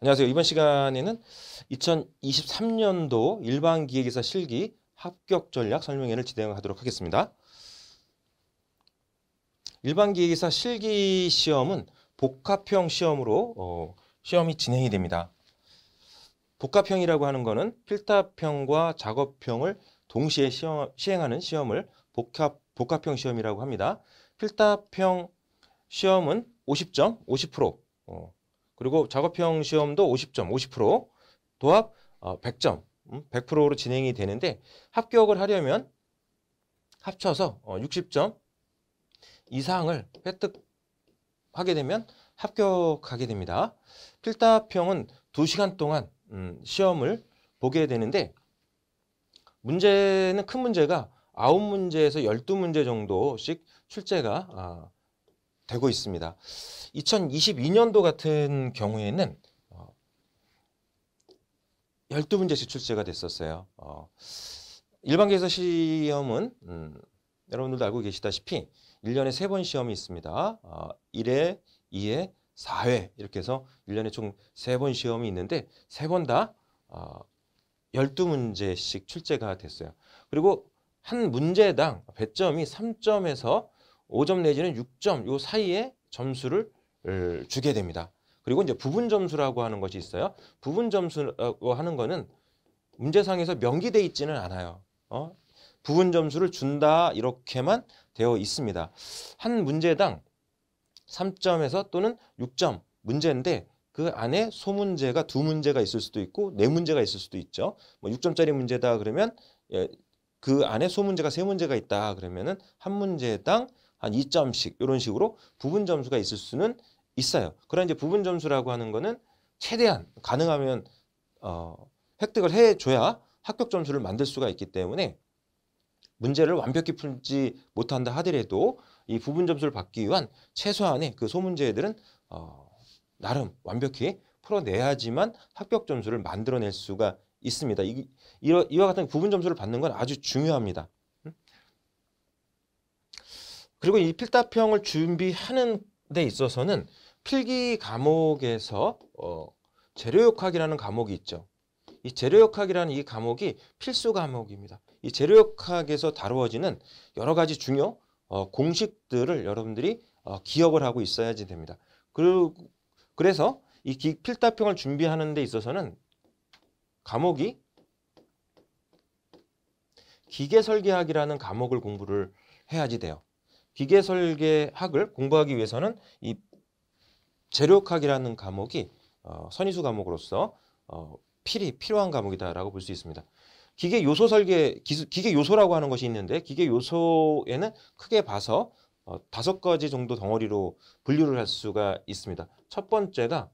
안녕하세요. 이번 시간에는 2023년도 일반 기획이사 실기 합격 전략 설명회를 진행하도록 하겠습니다. 일반 기획이사 실기 시험은 복합형 시험으로 어, 시험이 진행이 됩니다. 복합형이라고 하는 것은 필답형과 작업형을 동시에 시험, 시행하는 시험을 복합, 복합형 시험이라고 합니다. 필답형 시험은 50점, 50%, 어, 그리고 작업형 시험도 50점, 50% 도합 100점, 어, 100%로 음, 진행이 되는데 합격을 하려면 합쳐서 어, 60점 이상을 획득하게 되면 합격하게 됩니다. 필답형은 2시간 동안 음, 시험을 보게 되는데 문제는 큰 문제가 9문제에서 12문제 정도씩 출제가 아, 되고 있습니다. 2022년도 같은 경우에는 12문제씩 어, 출제가 됐었어요. 어, 일반계사 시험은 음, 여러분들도 알고 계시다시피 1년에 3번 시험이 있습니다. 어, 1회, 2회, 4회 이렇게 해서 1년에 총 3번 시험이 있는데 3번 다 어, 12문제씩 출제가 됐어요. 그리고 한 문제당 배점이 3점에서 5점 내지는 6점 요 사이에 점수를 주게 됩니다. 그리고 이제 부분 점수라고 하는 것이 있어요. 부분 점수라고 하는 거는 문제상에서 명기돼 있지는 않아요. 어? 부분 점수를 준다 이렇게만 되어 있습니다. 한 문제당 3점에서 또는 6점 문제인데 그 안에 소문제가 두 문제가 있을 수도 있고 네 문제가 있을 수도 있죠. 뭐 6점짜리 문제다 그러면 예, 그 안에 소문제가 세 문제가 있다 그러면은 한 문제당 한 2점씩 이런 식으로 부분 점수가 있을 수는 있어요. 그런 러 이제 부분 점수라고 하는 거는 최대한 가능하면 어, 획득을 해줘야 합격 점수를 만들 수가 있기 때문에 문제를 완벽히 풀지 못한다 하더라도 이 부분 점수를 받기 위한 최소한의 그 소문제들은 어, 나름 완벽히 풀어내야지만 합격 점수를 만들어낼 수가 있습니다. 이, 이와 같은 부분 점수를 받는 건 아주 중요합니다. 그리고 이 필답형을 준비하는 데 있어서는 필기 과목에서 어, 재료역학이라는 과목이 있죠. 이 재료역학이라는 이 과목이 필수 과목입니다. 이 재료역학에서 다루어지는 여러 가지 중요 어, 공식들을 여러분들이 어, 기억을 하고 있어야지 됩니다. 그리고 그래서 이 필답형을 준비하는 데 있어서는 과목이 기계설계학이라는 과목을 공부를 해야지 돼요. 기계 설계학을 공부하기 위해서는 이 재료학이라는 과목이 어, 선이수 과목으로서 어, 필히 필요한 과목이다라고 볼 수 있습니다. 기계 요소 설계 기수, 기계 요소라고 하는 것이 있는데 기계 요소에는 크게 봐서 어, 다섯 가지 정도 덩어리로 분류를 할 수가 있습니다. 첫 번째가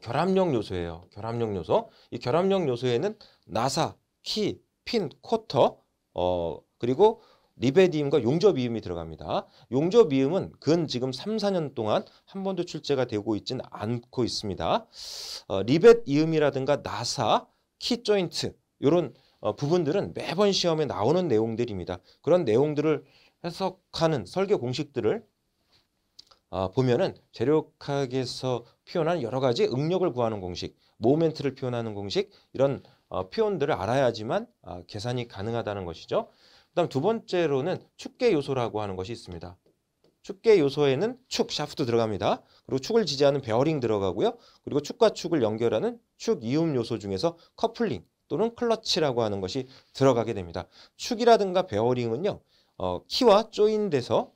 결합력 요소예요. 결합력 요소. 이 결합력 요소에는 나사, 키, 핀, 쿼터, 어, 그리고 리베디움과 용접이음이 들어갑니다. 용접이음은 근 지금 3, 4년 동안 한 번도 출제가 되고 있진 않고 있습니다. 어, 리벳이음이라든가 나사, 키조인트 이런 어, 부분들은 매번 시험에 나오는 내용들입니다. 그런 내용들을 해석하는 설계 공식들을 어, 보면은 재력학에서 표현한 여러 가지 응력을 구하는 공식, 모멘트를 표현하는 공식 이런 어, 표현들을 알아야지만 어, 계산이 가능하다는 것이죠. 그다음 두 번째로는 축계 요소라고 하는 것이 있습니다. 축계 요소에는 축 샤프트 들어갑니다. 그리고 축을 지지하는 베어링 들어가고요. 그리고 축과 축을 연결하는 축 이음 요소 중에서 커플링 또는 클러치라고 하는 것이 들어가게 됩니다. 축이라든가 베어링은요. 어, 키와 조인 돼서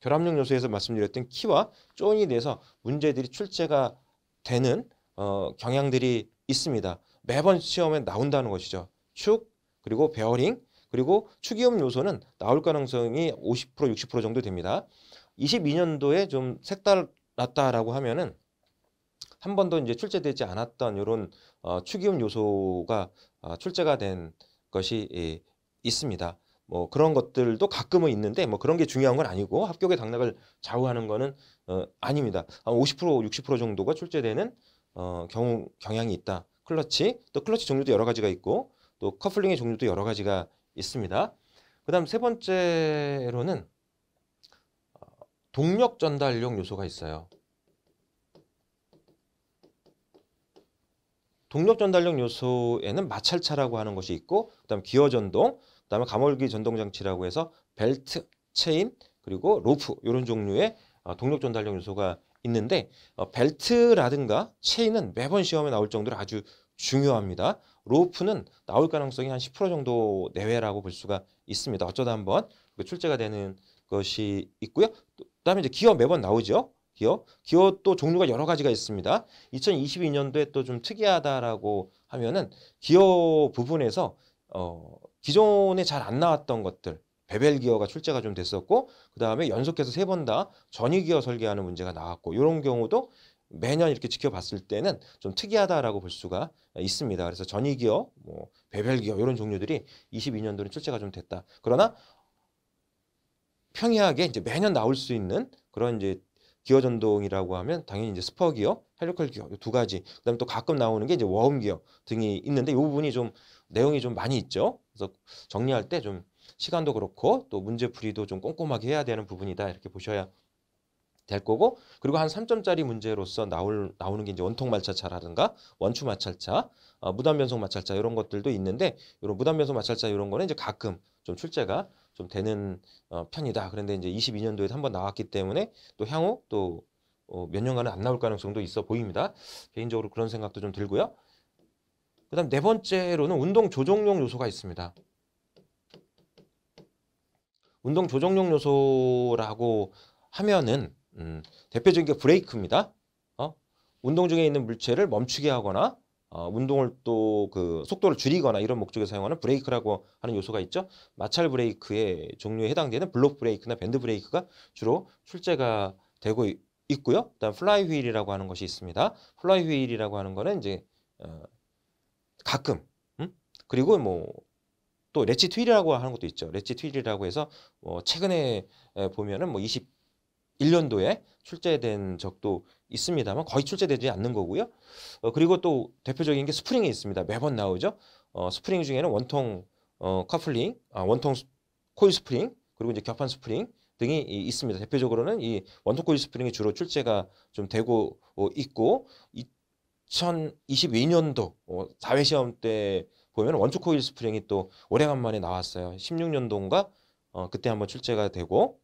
결합력 요소에서 말씀드렸던 키와 조인이 돼서 문제들이 출제가 되는 어, 경향들이 있습니다. 매번 시험에 나온다는 것이죠. 축 그리고 베어링 그리고 추기염 요소는 나올 가능성이 50% 60% 정도 됩니다. 22년도에 좀 색달랐다라고 하면은 한 번도 이제 출제되지 않았던 이런 어, 축이염 요소가 어, 출제가 된 것이 예, 있습니다. 뭐 그런 것들도 가끔은 있는데 뭐 그런 게 중요한 건 아니고 합격의 당락을 좌우하는 거는 어, 아닙니다. 한50% 60% 정도가 출제되는 어, 경우 경향이 있다. 클러치 또 클러치 종류도 여러 가지가 있고 또 커플링의 종류도 여러 가지가 있습니다. 그 다음 세 번째로는 어, 동력 전달용 요소가 있어요. 동력 전달력 요소에는 마찰차라고 하는 것이 있고 그다음 기어 전동, 그다음에 가멀기 전동 장치라고 해서 벨트, 체인, 그리고 로프 이런 종류의 어, 동력 전달력 요소가 있는데 어, 벨트라든가 체인은 매번 시험에 나올 정도로 아주 중요합니다. 로프는 나올 가능성이 한 10% 정도 내외라고 볼 수가 있습니다. 어쩌다 한번 그 출제가 되는 것이 있고요. 그다음에 이제 기어 매번 나오죠. 기어 기어 또 종류가 여러 가지가 있습니다. 2022년도에 또 좀 특이하다라고 하면은 기어 부분에서 어 기존에 잘 안 나왔던 것들 베벨 기어가 출제가 좀 됐었고 그 다음에 연속해서 세 번 다 전위 기어 설계하는 문제가 나왔고 이런 경우도 매년 이렇게 지켜봤을 때는 좀 특이하다라고 볼 수가 있습니다. 그래서 전이기업, 뭐 배별기업 이런 종류들이 22년도는 출제가 좀 됐다. 그러나 평이하게 이제 매년 나올 수 있는 그런 이제 기어 전동이라고 하면 당연히 이제 스퍼 기업, 헬리컬 기업 두 가지. 그다음에 또 가끔 나오는 게 이제 워음 기업 등이 있는데 이 부분이 좀 내용이 좀 많이 있죠. 그래서 정리할 때 좀 시간도 그렇고 또 문제 풀이도 좀 꼼꼼하게 해야 되는 부분이다 이렇게 보셔야 될 거고 그리고 한 3점짜리 문제로서 나올 나오는 게 이제 원통 마찰차라든가 원추 마찰차, 어, 무단 변속 마찰차 이런 것들도 있는데 이런 무단 변속 마찰차 이런 거는 이제 가끔 좀 출제가 좀 되는 어, 편이다. 그런데 이제 22년도에 한번 나왔기 때문에 또 향후 또 어, 몇 년간은 안 나올 가능성도 있어 보입니다. 개인적으로 그런 생각도 좀 들고요. 그다음 네 번째로는 운동 조정용 요소가 있습니다. 운동 조정용 요소라고 하면은 음, 대표적인 게 브레이크입니다. 어? 운동 중에 있는 물체를 멈추게 하거나 어, 운동을 또 그 속도를 줄이거나 이런 목적에 사용하는 브레이크라고 하는 요소가 있죠. 마찰 브레이크의 종류에 해당되는 블록 브레이크나 밴드 브레이크가 주로 출제가 되고 있, 있고요. 그다음 플라이 휠이라고 하는 것이 있습니다. 플라이 휠이라고 하는 거는 이제 어, 가끔 음? 그리고 뭐 또 레치 트윌이라고 하는 것도 있죠. 레치 트윌이라고 해서 어, 최근에 보면은 뭐20 1년도에 출제된 적도 있습니다만 거의 출제되지 않는 거고요. 어, 그리고 또 대표적인 게 스프링이 있습니다. 매번 나오죠. 어, 스프링 중에는 원통 어, 커플링, 아, 원통 코일 스프링, 그리고 이제 겹판 스프링 등이 있습니다. 대표적으로는 이 원통 코일 스프링이 주로 출제가 좀 되고 어, 있고 2022년도 어, 4회 시험 때 보면 원초 코일 스프링이 또 오래간만에 나왔어요. 16년도인가 어, 그때 한번 출제가 되고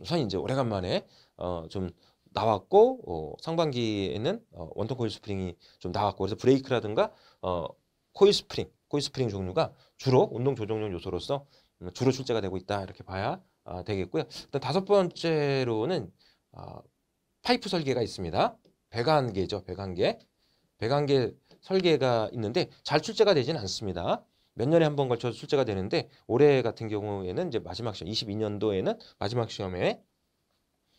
우선 이제 오래간만에 어, 좀 나왔고 어, 상반기에는 어, 원통 코일 스프링이 좀 나왔고 그래서 브레이크라든가 어, 코일 스프링, 코일 스프링 종류가 주로 운동 조정용 요소로서 음, 주로 출제가 되고 있다 이렇게 봐야 아, 되겠고요. 일단 다섯 번째로는 아, 파이프 설계가 있습니다. 배관계죠, 배관계. 배관계 설계가 있는데 잘 출제가 되지는 않습니다. 몇 년에 한 번 걸쳐 서 출제가 되는데 올해 같은 경우에는 이제 마지막 시험 22년도에는 마지막 시험에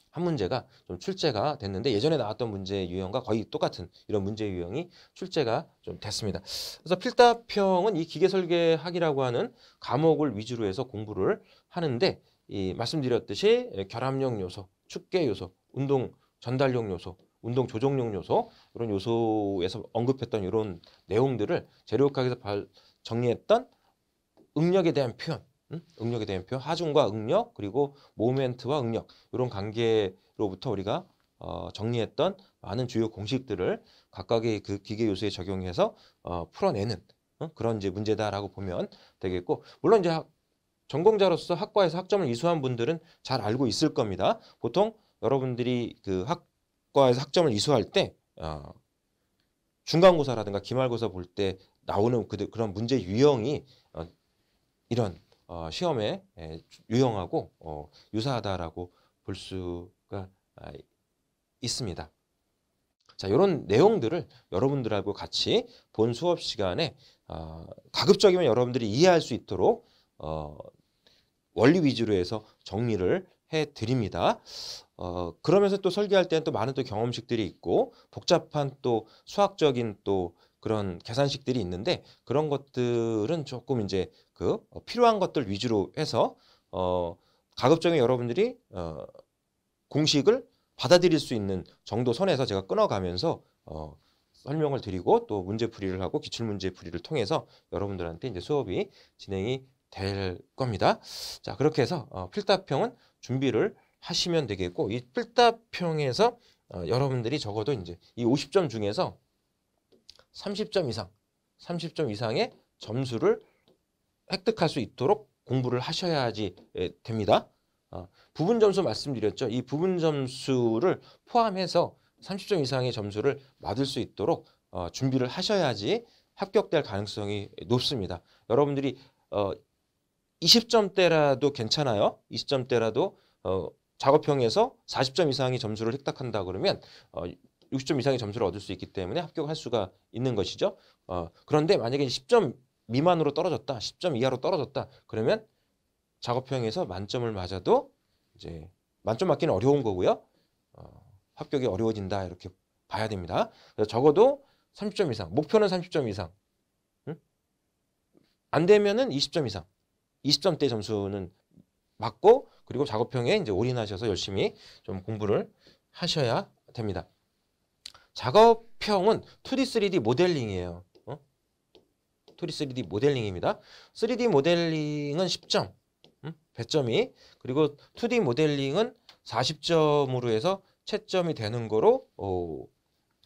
한 문제가 좀 출제가 됐는데 예전에 나왔던 문제 유형과 거의 똑같은 이런 문제 유형이 출제가 좀 됐습니다. 그래서 필답형은 이 기계 설계학이라고 하는 과목을 위주로 해서 공부를 하는데 이 말씀드렸듯이 결합력 요소, 축계 요소, 운동 전달용 요소, 운동 조정용 요소 이런 요소에서 언급했던 이런 내용들을 재료학에서 발 정리했던 응력에 대한 표현, 응? 력에 대한 표현, 하중과 응력 그리고 모멘트와 응력 이런 관계로부터 우리가 어, 정리했던 많은 주요 공식들을 각각의 그 기계 요소에 적용해서 어, 풀어내는 어? 그런 이제 문제다라고 보면 되겠고 물론 이제 학, 전공자로서 학과에서 학점을 이수한 분들은 잘 알고 있을 겁니다. 보통 여러분들이 그 학과에서 학점을 이수할 때 어, 중간고사라든가 기말고사 볼때 나오는 그, 그런 문제 유형이 어, 이런 어, 시험에 에, 예, 유형하고 어, 유사하다라고 볼 수가 아, 있습니다. 자, 이런 내용들을 여러분들하고 같이 본 수업 시간에 어, 가급적이면 여러분들이 이해할 수 있도록 어, 원리 위주로 해서 정리를 해 드립니다. 어, 그러면서 또 설계할 때는 또 많은 또 경험식들이 있고 복잡한 또 수학적인 또 그런 계산식들이 있는데 그런 것들은 조금 이제 그 어, 필요한 것들 위주로 해서 어 가급적이 면 여러분들이 어 공식을 받아들일 수 있는 정도 선에서 제가 끊어가면서 어 설명을 드리고 또 문제풀이를 하고 기출문제풀이를 통해서 여러분들한테 이제 수업이 진행이 될 겁니다. 자 그렇게 해서 어, 필답형은 준비를 하시면 되겠고 이 필답형에서 어, 여러분들이 적어도 이제 이 50점 중에서 30점 이상, 30점 이상의 점수를 획득할 수 있도록 공부를 하셔야지 예, 됩니다. 어, 부분 점수 말씀드렸죠. 이 부분 점수를 포함해서 30점 이상의 점수를 받을 수 있도록 어, 준비를 하셔야지 합격될 가능성이 높습니다. 여러분들이 어, 20점대라도 괜찮아요. 20점대라도 어, 작업형에서 40점 이상의 점수를 획득한다 그러면 어, 60점 이상의 점수를 얻을 수 있기 때문에 합격할 수가 있는 것이죠. 어, 그런데 만약에 10점 미만으로 떨어졌다, 10점 이하로 떨어졌다, 그러면 작업형에서 만점을 맞아도 이제 만점 맞기는 어려운 거고요. 어, 합격이 어려워진다 이렇게 봐야 됩니다. 적어도 30점 이상, 목표는 30점 이상. 응? 안 되면은 20점 이상. 20점대 점수는 맞고 그리고 작업형에 이제 올인하셔서 열심히 좀 공부를 하셔야 됩니다. 작업형은 2D, 3D 모델링이에요. 어? 2D, 3D 모델링입니다. 3D 모델링은 10점, 음? 100점이 그리고 2D 모델링은 40점으로 해서 채점이 되는 거로 어,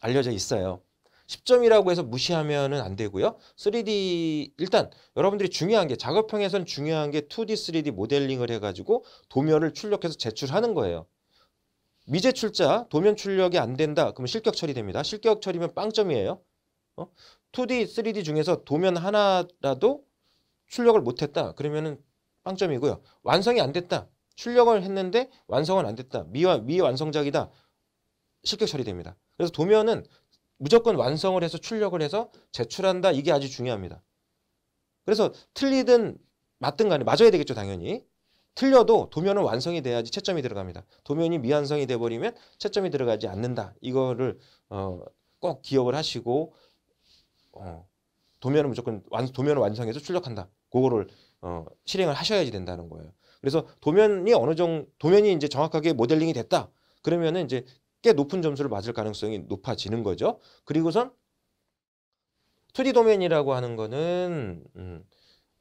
알려져 있어요. 10점이라고 해서 무시하면안 되고요. 3D 일단 여러분들이 중요한 게 작업형에선 중요한 게 2D, 3D 모델링을 해가지고 도면을 출력해서 제출하는 거예요. 미제 출자 도면 출력이 안 된다. 그러면 실격 처리됩니다. 실격 처리면 빵점이에요. 어? 2D, 3D 중에서 도면 하나라도 출력을 못했다. 그러면은 빵점이고요. 완성이 안 됐다. 출력을 했는데 완성은 안 됐다. 미와, 미완성작이다. 실격 처리됩니다. 그래서 도면은 무조건 완성을 해서 출력을 해서 제출한다. 이게 아주 중요합니다. 그래서 틀리든 맞든 간에 맞아야 되겠죠. 당연히. 틀려도 도면은 완성이 돼야지 채점이 들어갑니다. 도면이 미완성이 돼버리면 채점이 들어가지 않는다. 이거를 어, 꼭 기억을 하시고 어, 도면은 무조건 완, 도면을 완성해서 출력한다. 그거를 어, 실행을 하셔야지 된다는 거예요. 그래서 도면이 어느 정도 도면이 이제 정확하게 모델링이 됐다. 그러면은 이제 꽤 높은 점수를 맞을 가능성이 높아지는 거죠. 그리고선 2D 도면이라고 하는 거는 음,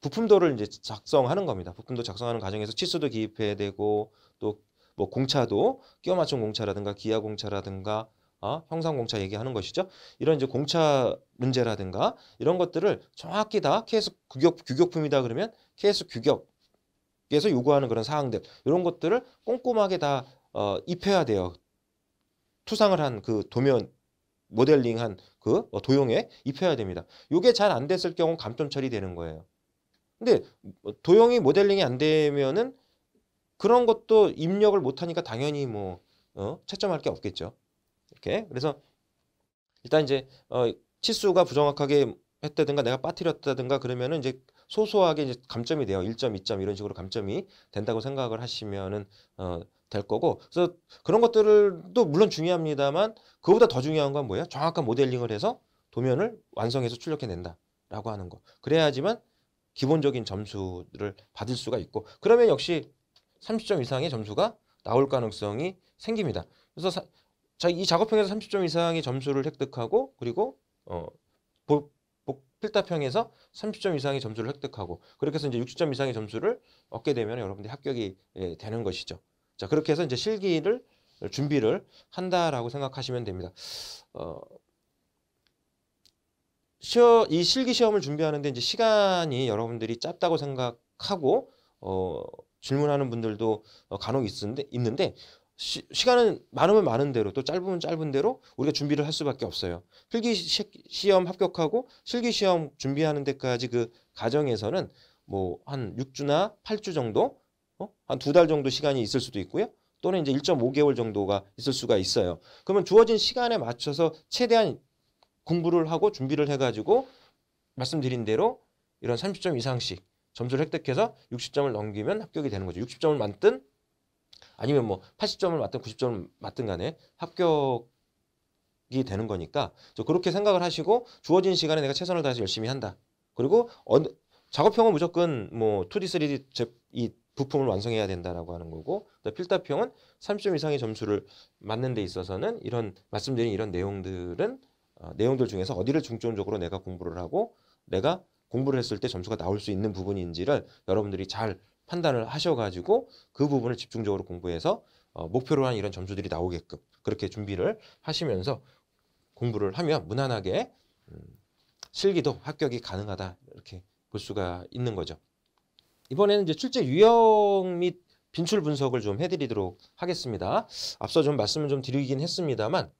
부품도를 이제 작성하는 겁니다. 부품도 작성하는 과정에서 치수도 기입해야 되고 또 뭐 공차도 끼워 맞춘 공차라든가 기아 공차라든가 어, 형상 공차 얘기하는 것이죠. 이런 이제 공차 문제라든가 이런 것들을 정확히 다케이 규격 규격품이다 그러면 케이 규격에서 요구하는 그런 사항들 이런 것들을 꼼꼼하게 다 어, 입혀야 돼요. 투상을 한 그 도면 모델링한 그 어, 도용에 입혀야 됩니다. 이게 잘 안 됐을 경우 감점 처리되는 거예요. 근데 도형이 모델링이 안 되면은 그런 것도 입력을 못 하니까 당연히 뭐 어, 채점할 게 없겠죠. 이렇게 그래서 일단 이제 어, 치수가 부정확하게 했다든가 내가 빠뜨렸다든가 그러면은 이제 소소하게 이제 감점이 돼요. 1점, 2점 이런 식으로 감점이 된다고 생각을 하시면은 어, 될 거고 그래서 그런 것들도 물론 중요합니다만 그보다 더 중요한 건 뭐예요? 정확한 모델링을 해서 도면을 완성해서 출력해낸다라고 하는 거. 그래야지만 기본적인 점수를 받을 수가 있고 그러면 역시 30점 이상의 점수가 나올 가능성이 생깁니다. 그래서 사, 이 작업형에서 30점 이상의 점수를 획득하고 그리고 어, 보, 필답형에서 30점 이상의 점수를 획득하고 그렇게 해서 이제 60점 이상의 점수를 얻게 되면 여러분들이 합격이 예, 되는 것이죠. 자 그렇게 해서 이제 실기를 준비를 한다라고 생각하시면 됩니다. 어, 시어 이 실기 시험을 준비하는데 이제 시간이 여러분들이 짧다고 생각하고 어 질문하는 분들도 어, 간혹 있는데 있는데 시, 간은 많으면 많은 대로 또 짧으면 짧은 대로 우리가 준비를 할 수밖에 없어요. 필기 시, 험 합격하고 실기 시험 준비하는 데까지 그 과정에서는 뭐 한 6주나 8주 정도 어? 한두 달 정도 시간이 있을 수도 있고요. 또는 이제 1.5개월 정도가 있을 수가 있어요. 그러면 주어진 시간에 맞춰서 최대한 공부를 하고 준비를 해가지고 말씀드린 대로 이런 30점 이상씩 점수를 획득해서 60점을 넘기면 합격이 되는 거죠. 60점을 맞든 아니면 뭐 80점을 맞든 90점을 맞든 간에 합격이 되는 거니까 그렇게 생각을 하시고 주어진 시간에 내가 최선을 다해서 열심히 한다. 그리고 어 작업형은 무조건 뭐 2D, 3D 제, 이 부품을 완성해야 된다라고 하는 거고 필답형은 30점 이상의 점수를 맞는 데 있어서는 이런 말씀드린 이런 내용들은 어, 내용들 중에서 어디를 중점적으로 내가 공부를 하고 내가 공부를 했을 때 점수가 나올 수 있는 부분인지를 여러분들이 잘 판단을 하셔가지고 그 부분을 집중적으로 공부해서 어, 목표로 한 이런 점수들이 나오게끔 그렇게 준비를 하시면서 공부를 하면 무난하게 음, 실기도 합격이 가능하다 이렇게 볼 수가 있는 거죠. 이번에는 이제 출제 유형 및 빈출 분석을 좀 해드리도록 하겠습니다. 앞서 좀 말씀을 좀 드리긴 했습니다만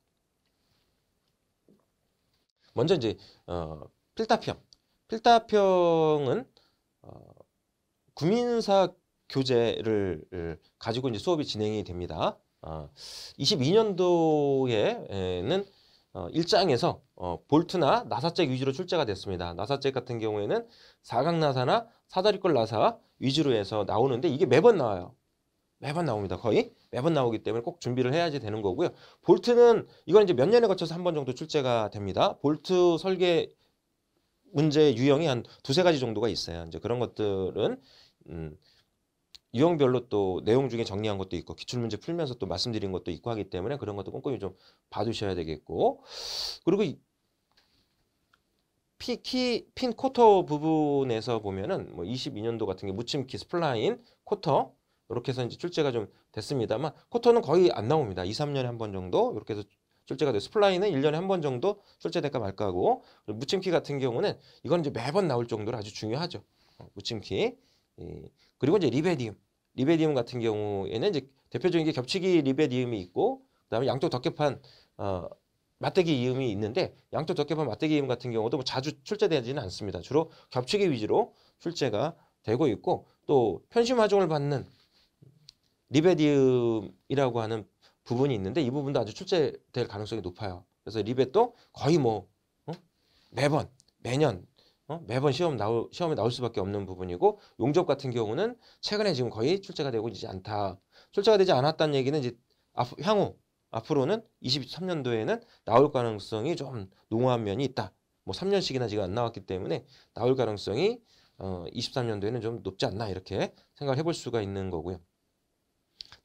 먼저 이제 어, 필답형. 필답형은 어, 구민사 교재를 가지고 이제 수업이 진행이 됩니다. 어, 22년도에는 어, 1장에서 어, 볼트나 나사잭 위주로 출제가 됐습니다. 나사잭 같은 경우에는 사각 나사나 사다리꼴 나사 위주로 해서 나오는데 이게 매번 나와요. 매번 나옵니다. 거의. 매번 나오기 때문에 꼭 준비를 해야지 되는 거고요. 볼트는 이건 이제 몇 년에 걸쳐서 한 번 정도 출제가 됩니다. 볼트 설계 문제 유형이 한 두세 가지 정도가 있어요. 이제 그런 것들은 음, 유형별로 또 내용 중에 정리한 것도 있고 기출문제 풀면서 또 말씀드린 것도 있고 하기 때문에 그런 것도 꼼꼼히 좀 봐두셔야 되겠고 그리고 이 피키 핀 코터 부분에서 보면은 뭐 22년도 같은 게 무침키 스플라인 코터 이렇게 해서 이제 출제가 좀 됐습니다만 코터는 거의 안 나옵니다. 2, 3년에 한 번 정도 이렇게 해서 출제가 돼요. 스플라이는 1년에 한 번 정도 출제될까 말까 하고 무침키 같은 경우는 이건 이제 매번 나올 정도로 아주 중요하죠. 어, 무침키. 그리고 이제 리베디움. 리베디움 같은 경우에는 이제 대표적인 게 겹치기 리베디움이 있고 그다음에 양쪽 덮개판어 맞대기 이음이 있는데 양쪽 덮개판 맞대기 이음 같은 경우도 뭐 자주 출제되지는 않습니다. 주로 겹치기 위주로 출제가 되고 있고 또 편심 화종을 받는 리베디움이라고 하는 부분이 있는데 이 부분도 아주 출제될 가능성이 높아요. 그래서 리벳도 거의 뭐 어? 매번 매년 어? 매번 시험 나올 시험에 나올 수밖에 없는 부분이고 용접 같은 경우는 최근에 지금 거의 출제가 되고 있지 않다. 출제가 되지 않았다는 얘기는 이제 앞, 향후 앞으로는 23년도에는 나올 가능성이 좀 농후한 면이 있다. 뭐 3년씩이나 지금 안 나왔기 때문에 나올 가능성이 어, 23년도에는 좀 높지 않나 이렇게 생각을 해볼 수가 있는 거고요.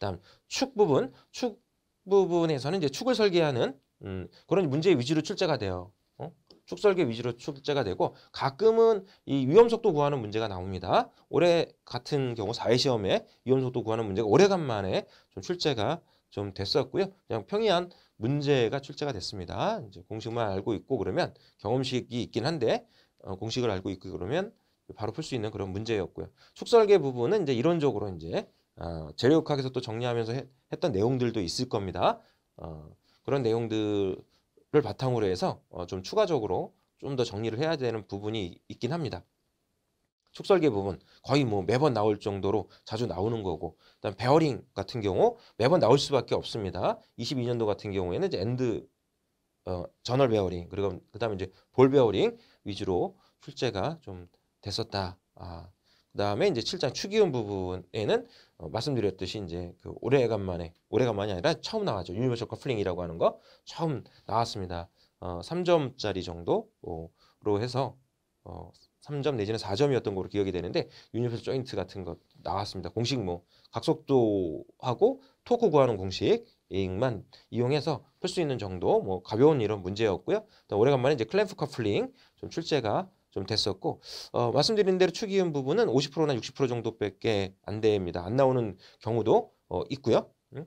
다음 축 부분, 축 부분에서는 이제 축을 설계하는 음, 그런 문제 의 위주로 출제가 돼요. 어? 축 설계 위주로 출제가 되고 가끔은 이 위험 속도 구하는 문제가 나옵니다. 올해 같은 경우 사회 시험에 위험 속도 구하는 문제가 오래간만에 좀 출제가 좀 됐었고요. 그냥 평이한 문제가 출제가 됐습니다. 이제 공식만 알고 있고 그러면 경험식이 있긴 한데 어, 공식을 알고 있고 그러면 바로 풀 수 있는 그런 문제였고요. 축설계 부분은 이제 이론적으로 이제 어, 재료역학에서 또 정리하면서 해, 했던 내용들도 있을 겁니다. 어, 그런 내용들을 바탕으로 해서 어, 좀 추가적으로 좀 더 정리를 해야 되는 부분이 있긴 합니다. 축설계 부분 거의 뭐 매번 나올 정도로 자주 나오는 거고 그다음 베어링 같은 경우 매번 나올 수밖에 없습니다. 22년도 같은 경우에는 이제 엔드 어, 저널 베어링 그리고 그다음에 이제 볼 베어링 위주로 출제가 좀 됐었다. 아, 그다음에 이제 7장 추기운 부분에는 어, 말씀드렸듯이 이제 그 오래간만에 오래간만이 아니라 처음 나왔죠. 유니버셜 커플링이라고 하는 거 처음 나왔습니다. 어, 3점짜리 정도로 해서 어, 3점 내지는 4점이었던 걸로 기억이 되는데 유니버셜 조인트 같은 거 나왔습니다. 공식 뭐 각속도하고 토크 구하는 공식 만 이용해서 풀 수 있는 정도 뭐 가벼운 이런 문제였고요. 오래간만에 이제 클램프 커플링 좀 출제가 좀 됐었고 어, 말씀드린 대로 추기은 부분은 50%나 60% 정도밖에 안 됩니다. 안 나오는 경우도 어, 있고요. 음?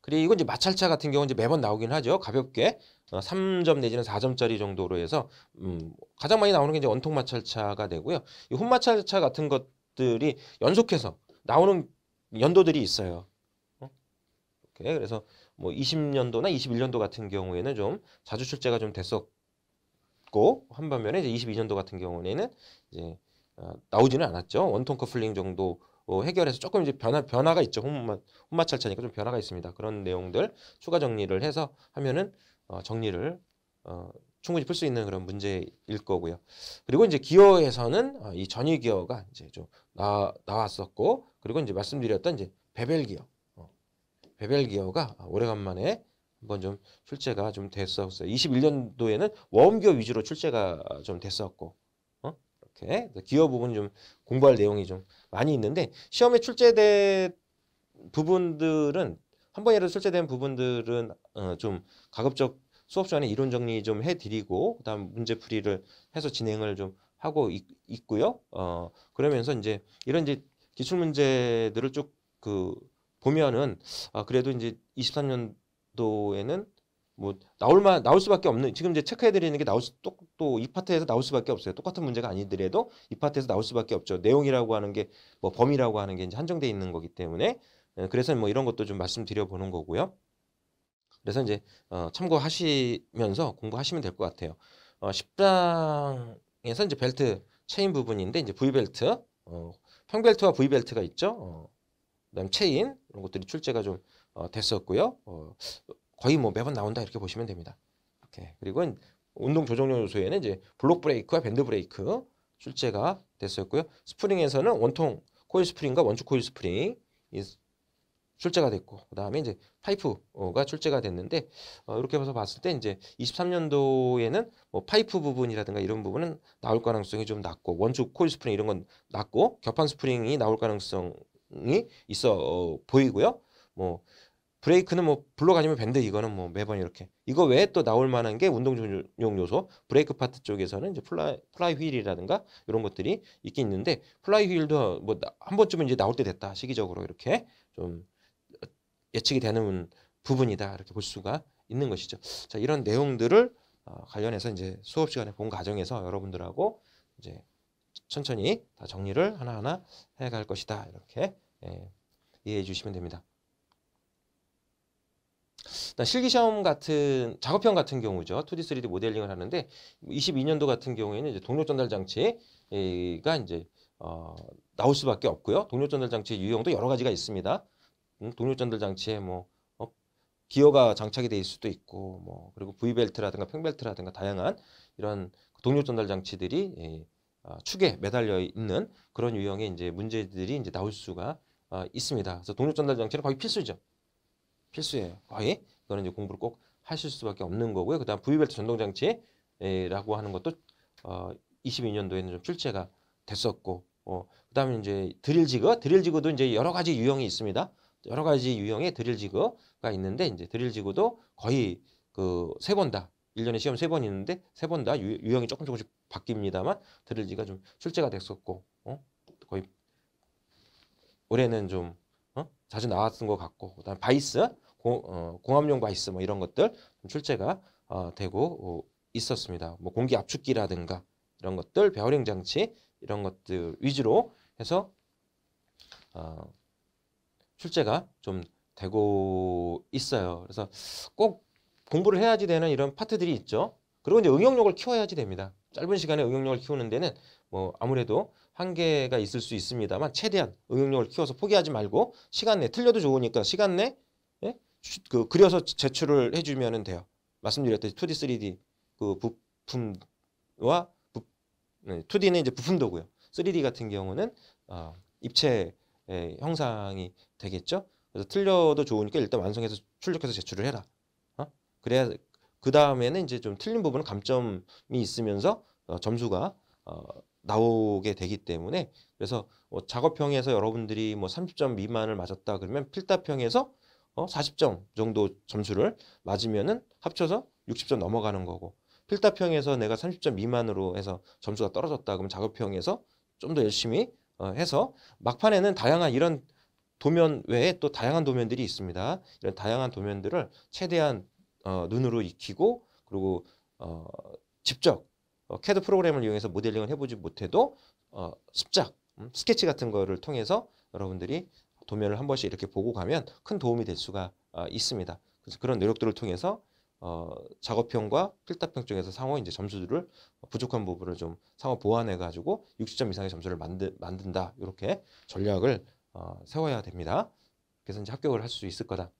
그리고 이건 이제 마찰차 같은 경우는 이제 매번 나오긴 하죠. 가볍게 어, 3점 내지는 4점짜리 정도로 해서 음, 가장 많이 나오는 게 이제 원통 마찰차가 되고요. 이 혼마찰차 같은 것들이 연속해서 나오는 연도들이 있어요. 어? 이렇게 그래서 뭐 20년도나 21년도 같은 경우에는 좀 자주 출제가 좀 됐었고 붙고 한 반면에 이제 22년도 같은 경우에는 이제 어, 나오지는 않았죠. 원통 커플링 정도 어, 해결해서 조금 이제 변화 변화가 있죠. 혼마 혼마찰차니까 좀 변화가 있습니다. 그런 내용들 추가 정리를 해서 하면은 어, 정리를 어, 충분히 풀 수 있는 그런 문제일 거고요. 그리고 이제 기어에서는 어, 이 전위 기어가 이제 좀 나, 나왔었고 그리고 이제 말씀드렸던 이제 베벨 기어, 어, 베벨 기어가 오래간만에 한번 좀 출제가 좀 됐었어요. 21년도에는 원기 위주로 출제가 좀 됐었고 어? 이렇게 기업 부분 좀 공부할 내용이 좀 많이 있는데 시험에 출제된 부분들은 한 번이라도 출제된 부분들은 어, 좀 가급적 수업 시간에 이론 정리 좀 해드리고 그다음 문제풀이를 해서 진행을 좀 하고 있, 고요 어, 그러면서 이제 이런 이제 기출 문제들을 쭉 그 보면은 아 그래도 이제 23년 도에는 뭐 나올만 나올 수밖에 없는 지금 이제 체크해 드리는 게 나올 또이 파트에서 나올 수밖에 없어요. 똑같은 문제가 아니더라도 이 파트에서 나올 수밖에 없죠. 내용이라고 하는 게 뭐 범위라고 하는 게 이제 한정돼 있는 거기 때문에 예, 그래서 뭐 이런 것도 좀 말씀드려 보는 거고요. 그래서 이제 어, 참고하시면서 공부하시면 될 것 같아요. 어, 10장에서 이제 벨트 체인 부분인데 이제 V 벨트, 어, 평 벨트와 V 벨트가 있죠. 어, 그다음 체인 이런 것들이 출제가 좀 어, 됐었고요. 어, 거의 뭐 매번 나온다 이렇게 보시면 됩니다. 이렇게 그리고 운동 조정용 요소에는 이제 블록 브레이크와 밴드 브레이크 출제가 됐었고요. 스프링에서는 원통 코일 스프링과 원추 코일 스프링 이 출제가 됐고 그다음에 이제 파이프가 출제가 됐는데 어, 이렇게 봐서 봤을 때 이제 23년도에는 뭐 파이프 부분이라든가 이런 부분은 나올 가능성이 좀 낮고 원추 코일 스프링 이런 건 낮고 겹판 스프링이 나올 가능성 이 있어 어, 보이고요. 뭐 브레이크는 뭐 블록 아니면 밴드 이거는 뭐 매번 이렇게 이거 외에 또 나올 만한 게 운동용 요소 브레이크 파트 쪽에서는 이제 플라이, 플라이 휠이라든가 이런 것들이 있긴 있는데 플라이 휠도 뭐 한 번쯤은 이제 나올 때 됐다 시기적으로 이렇게 좀 예측이 되는 부분이다 이렇게 볼 수가 있는 것이죠. 자 이런 내용들을 어, 관련해서 이제 수업 시간에 본 과정에서 여러분들하고 이제 천천히 다 정리를 하나하나 해갈 것이다. 이렇게 예, 이해해 주시면 됩니다. 실기시험 같은 작업형 같은 경우죠. 2D, 3D 모델링을 하는데 22년도 같은 경우에는 이제 동력 전달 장치가 이제 어, 나올 수밖에 없고요. 동력 전달 장치의 유형도 여러 가지가 있습니다. 음, 동력 전달 장치에 뭐 어, 기어가 장착이 될 수도 있고 뭐 그리고 V 벨트라든가 팽 벨트라든가 다양한 이런 동력 전달 장치들이 예, 아, 축에 매달려 있는 그런 유형의 이제 문제들이 이제 나올 수가 아, 있습니다. 그래서 동력 전달 장치는 거의 필수죠. 필수예요. 거의 그거는 이제 공부를 꼭 하실 수밖에 없는 거고요. 그다음 V벨트 전동 장치라고 하는 것도 어 22년도에는 좀 출제가 됐었고 어 그다음에 이제 드릴 지그, 드릴 지그도 이제 여러 가지 유형이 있습니다. 여러 가지 유형의 드릴 지그가 있는데 이제 드릴 지그도 거의 그 세번다 일년에 시험 세 번 있는데 세번다 유형이 조금 조금씩 바뀝니다만 드릴지가 좀 출제가 됐었고 어? 거의 올해는 좀 어? 자주 나왔던 것 같고 그다음 바이스 고, 어, 공업용 바이스 뭐 이런 것들 출제가 어, 되고 어, 있었습니다. 뭐 공기 압축기라든가 이런 것들 배어링 장치 이런 것들 위주로 해서 어, 출제가 좀 되고 있어요. 그래서 꼭 공부를 해야지 되는 이런 파트들이 있죠. 그리고 이제 응용력을 키워야지 됩니다. 짧은 시간에 응용력을 키우는 데는 뭐 아무래도 한계가 있을 수 있습니다만 최대한 응용력을 키워서 포기하지 말고 시간 내 틀려도 좋으니까 시간 내 예? 그 그려서 제출을 해주면 돼요. 말씀드렸듯이 2D, 3D 그 부품과 부, 2D는 이제 부품도고요. 3D 같은 경우는 어, 입체 예, 형상이 되겠죠. 그래서 틀려도 좋으니까 일단 완성해서 출력해서 제출을 해라. 어? 그래야 그 다음에는 이제 좀 틀린 부분은 감점이 있으면서 어, 점수가 어, 나오게 되기 때문에 그래서 뭐 작업형에서 여러분들이 뭐 30점 미만을 맞았다 그러면 필답형에서 어, 40점 정도 점수를 맞으면은 합쳐서 60점 넘어가는 거고 필답형에서 내가 30점 미만으로 해서 점수가 떨어졌다 그러면 작업형에서 좀 더 열심히 어, 해서 막판에는 다양한 이런 도면 외에 또 다양한 도면들이 있습니다. 이런 다양한 도면들을 최대한 어, 눈으로 익히고 그리고 어, 직접 어, 캐드 프로그램을 이용해서 모델링을 해보지 못해도 어, 습작 음, 스케치 같은 거를 통해서 여러분들이 도면을 한 번씩 이렇게 보고 가면 큰 도움이 될 수가 어, 있습니다. 그래서 그런 노력들을 통해서 어, 작업형과 필답형 중에서 상호 이제 점수들을 부족한 부분을 좀 상호 보완해 가지고 60점 이상의 점수를 만드, 만든다 이렇게 전략을 어, 세워야 됩니다. 그래서 이제 합격을 할 수 있을 거다.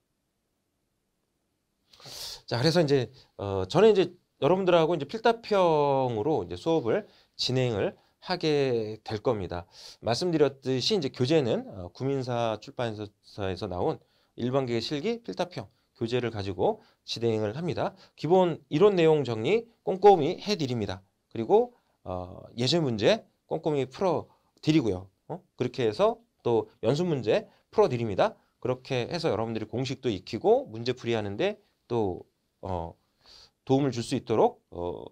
자, 그래서 이제 어 저는 이제 여러분들하고 이제 필답형으로 이제 수업을 진행을 하게 될 겁니다. 말씀드렸듯이 이제 교재는 어, 구민사 출판사에서 나온 일반계 의 실기 필답형 교재를 가지고 진행을 합니다. 기본 이론 내용 정리 꼼꼼히 해드립니다. 그리고 어, 예제 문제 꼼꼼히 풀어 드리고요. 어? 그렇게 해서 또 연습 문제 풀어 드립니다. 그렇게 해서 여러분들이 공식도 익히고 문제 풀이하는데 또 어, 도움을 줄 수 있도록 어,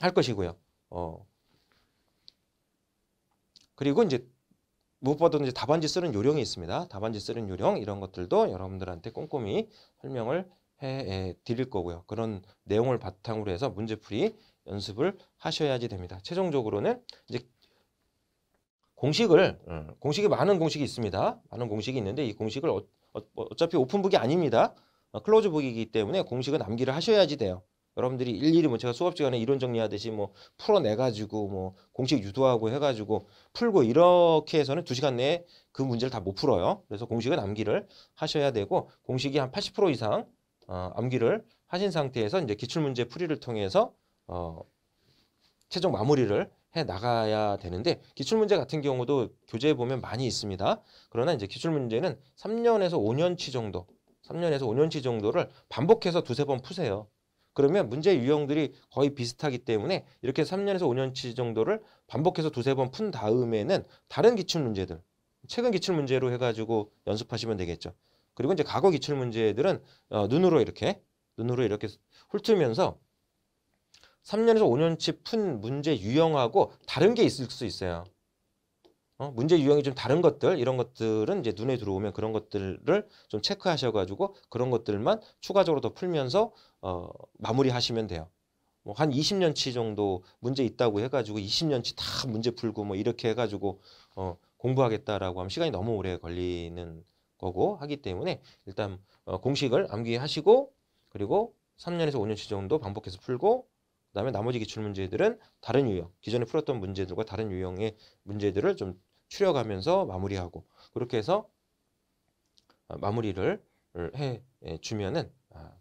할 것이고요. 어. 그리고 이제 무엇보다도 이제 답안지 쓰는 요령이 있습니다. 답안지 쓰는 요령 이런 것들도 여러분들한테 꼼꼼히 설명을 해 드릴 거고요. 그런 내용을 바탕으로 해서 문제풀이 연습을 하셔야지 됩니다. 최종적으로는 이제 공식을 어, 공식이 많은 공식이 있습니다. 많은 공식이 있는데 이 공식을 어, 어, 어차피 오픈북이 아닙니다. 어, 클로즈북이기 때문에 공식은 암기를 하셔야지 돼요. 여러분들이 일일이 뭐 제가 수업 시간에 이론 정리하듯이 뭐 풀어내 가지고 뭐 공식 유도하고 해 가지고 풀고 이렇게 해서는 두시간 내에 그 문제를 다 못 풀어요. 그래서 공식은 암기를 하셔야 되고 공식이 한 80% 이상 어, 암기를 하신 상태에서 이제 기출 문제 풀이를 통해서 어, 최종 마무리를 해 나가야 되는데 기출 문제 같은 경우도 교재에 보면 많이 있습니다. 그러나 이제 기출 문제는 3년에서 5년치 정도 3년에서 5년치 정도를 반복해서 두세 번 푸세요. 그러면 문제 유형들이 거의 비슷하기 때문에 이렇게 3년에서 5년치 정도를 반복해서 두세 번 푼 다음에는 다른 기출 문제들, 최근 기출 문제로 해가지고 연습하시면 되겠죠. 그리고 이제 과거 기출 문제들은 어, 눈으로 이렇게 눈으로 이렇게 훑으면서 3년에서 5년치 푼 문제 유형하고 다른 게 있을 수 있어요. 어, 문제 유형이 좀 다른 것들 이런 것들은 이제 눈에 들어오면 그런 것들을 좀 체크하셔가지고 그런 것들만 추가적으로 더 풀면서 어, 마무리하시면 돼요. 뭐 한 20년치 정도 문제 있다고 해가지고 20년치 다 문제 풀고 뭐 이렇게 해가지고 어, 공부하겠다라고 하면 시간이 너무 오래 걸리는 거고 하기 때문에 일단 어, 공식을 암기하시고 그리고 3년에서 5년치 정도 반복해서 풀고 그다음에 나머지 기출 문제들은 다른 유형 기존에 풀었던 문제들과 다른 유형의 문제들을 좀 추려가면서 마무리하고 그렇게 해서 어, 마무리를 해 예, 주면은 아,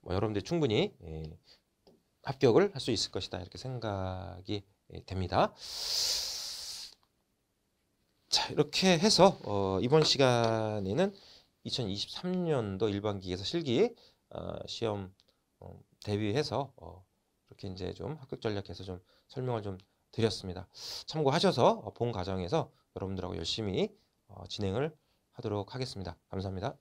뭐 여러분들 충분히 예, 합격을 할 수 있을 것이다 이렇게 생각이 예, 됩니다. 자 이렇게 해서 어, 이번 시간에는 2023년도 일반기에서 실기 어, 시험 어, 대비해서 어, 이렇게 이제 좀 합격 전략해서 좀 설명을 좀 드렸습니다. 참고하셔서 본 과정에서 여러분들하고 열심히 어, 진행을 하도록 하겠습니다. 감사합니다.